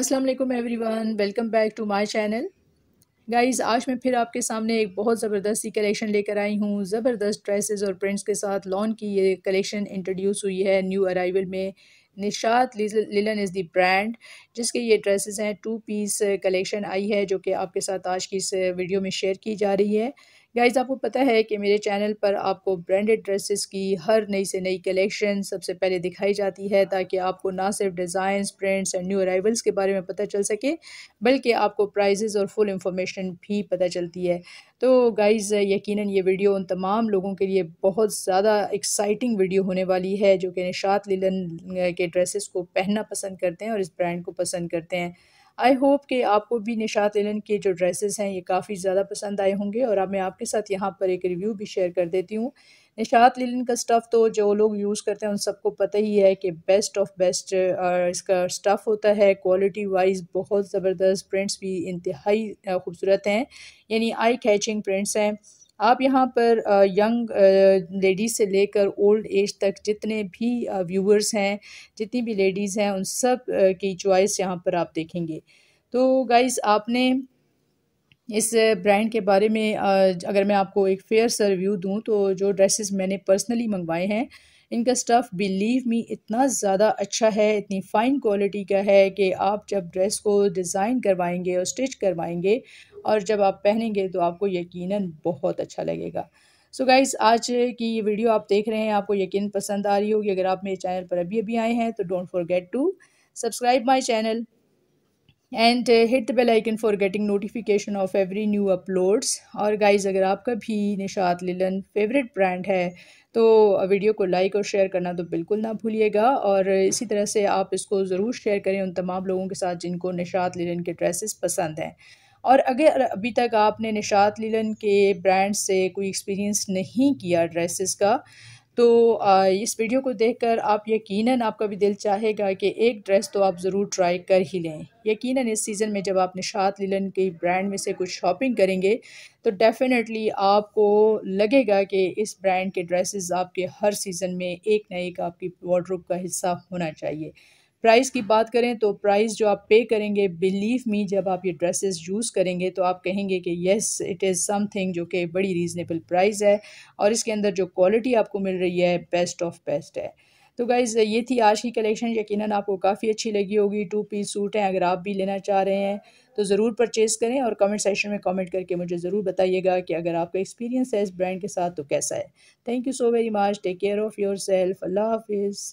अस्सलाम वालेकुम everyone welcome back to my channel guys आज मैं फिर आपके सामने एक बहुत ज़बरदस्त सी कलेक्शन लेकर आई हूँ ज़बरदस्त ड्रेसेस और प्रिंट्स के साथ लॉन की ये कलेक्शन इंट्रोड्यूस हुई है न्यू अराइवल में Nishat linen is the brand जिसके ये ड्रेसेस हैं टू पीस कलेक्शन आई है जो कि आपके साथ आज की इस वीडियो में शेयर की जा रही है गाइज आपको पता है कि मेरे चैनल पर आपको ब्रांडेड ड्रेसेस की हर नई से नई कलेक्शन सबसे पहले दिखाई जाती है ताकि आपको ना सिर्फ design prints and new arrivals के बारे में पता चल सके बल्कि आपको प्राइजेज़ और फुल इंफॉर्मेशन भी पता चलती है तो गाइज़ यकीनन ये वीडियो उन तमाम लोगों के लिए बहुत ज़्यादा एक्साइटिंग वीडियो होने वाली है जो कि निशात लीलन के ड्रेसेस को पहनना पसंद करते हैं और इस ब्रांड को पसंद करते हैं आई होप कि आपको भी निशात एलन के जो ड्रेसेस हैं ये काफ़ी ज़्यादा पसंद आए होंगे और अब मैं आपके साथ यहाँ पर एक रिव्यू भी शेयर कर देती हूँ निशात लिलन का स्टफ़ तो जो लोग यूज़ करते हैं उन सबको पता ही है कि बेस्ट ऑफ बेस्ट इसका स्टफ़ होता है क्वालिटी वाइज बहुत ज़बरदस्त प्रिंट्स भी इंतहाई uh, खूबसूरत हैं यानी आई कैचिंग प्रिंट्स हैं आप यहाँ पर यंग लेडीज़ से लेकर ओल्ड एज तक जितने भी व्यूअर्स हैं जितनी भी लेडीज़ हैं उन सब की चॉइस यहाँ पर आप देखेंगे तो गाइज़ आपने इस ब्रांड के बारे में अगर मैं आपको एक फेयर सा रिव्यू दूँ तो जो ड्रेसेस मैंने पर्सनली मंगवाए हैं इनका स्टफ़ बिलीव मी इतना ज़्यादा अच्छा है इतनी फ़ाइन क्वालिटी का है कि आप जब ड्रेस को डिज़ाइन करवाएंगे और स्टिच करवाएंगे और जब आप पहनेंगे तो आपको यकीनन बहुत अच्छा लगेगा सो so गाइज़ आज की ये वीडियो आप देख रहे हैं आपको यकीन पसंद आ रही होगी अगर आप मेरे चैनल पर अभी अभी आए हैं तो don't forget to subscribe my channel and hit the bell icon for getting notification of every new uploads और गाइज अगर आपका भी निशात लिलन फेवरेट ब्रांड है तो वीडियो को लाइक और शेयर करना तो बिल्कुल ना भूलिएगा और इसी तरह से आप इसको ज़रूर शेयर करें उन तमाम लोगों के साथ जिनको निशात लिलन के ड्रेसेस पसंद हैं और अगर अभी तक आपने निशात लीलन के ब्रांड से कोई एक्सपीरियंस नहीं किया ड्रेसेस का तो इस वीडियो को देखकर आप यकीनन आपका भी दिल चाहेगा कि एक ड्रेस तो आप ज़रूर ट्राई कर ही लें यकीनन इस सीज़न में जब आप निशात लीलन के ब्रांड में से कुछ शॉपिंग करेंगे तो डेफ़िनेटली आपको लगेगा कि इस ब्रांड के ड्रेसेस आपके हर सीज़न में एक ना एक आपकी वार्ड्रोब का हिस्सा होना चाहिए प्राइस की बात करें तो प्राइस जो आप पे करेंगे बिलीव मी जब आप ये ड्रेसेस यूज़ करेंगे तो आप कहेंगे कि येस इट इज़ समथिंग जो कि बड़ी रीज़नेबल प्राइस है और इसके अंदर जो क्वालिटी आपको मिल रही है बेस्ट ऑफ बेस्ट है तो गाइज़ ये थी आज की कलेक्शन यकीनन आपको काफ़ी अच्छी लगी होगी टू पीस सूट हैं अगर आप भी लेना चाह रहे हैं तो ज़रूर परचेज़ करें और कमेंट सेशन में कमेंट करके मुझे ज़रूर बताइएगा कि अगर आपका एक्सपीरियंस है इस ब्रांड के साथ तो कैसा है thank you so very much take care of yourself अल्लाह हाफिज़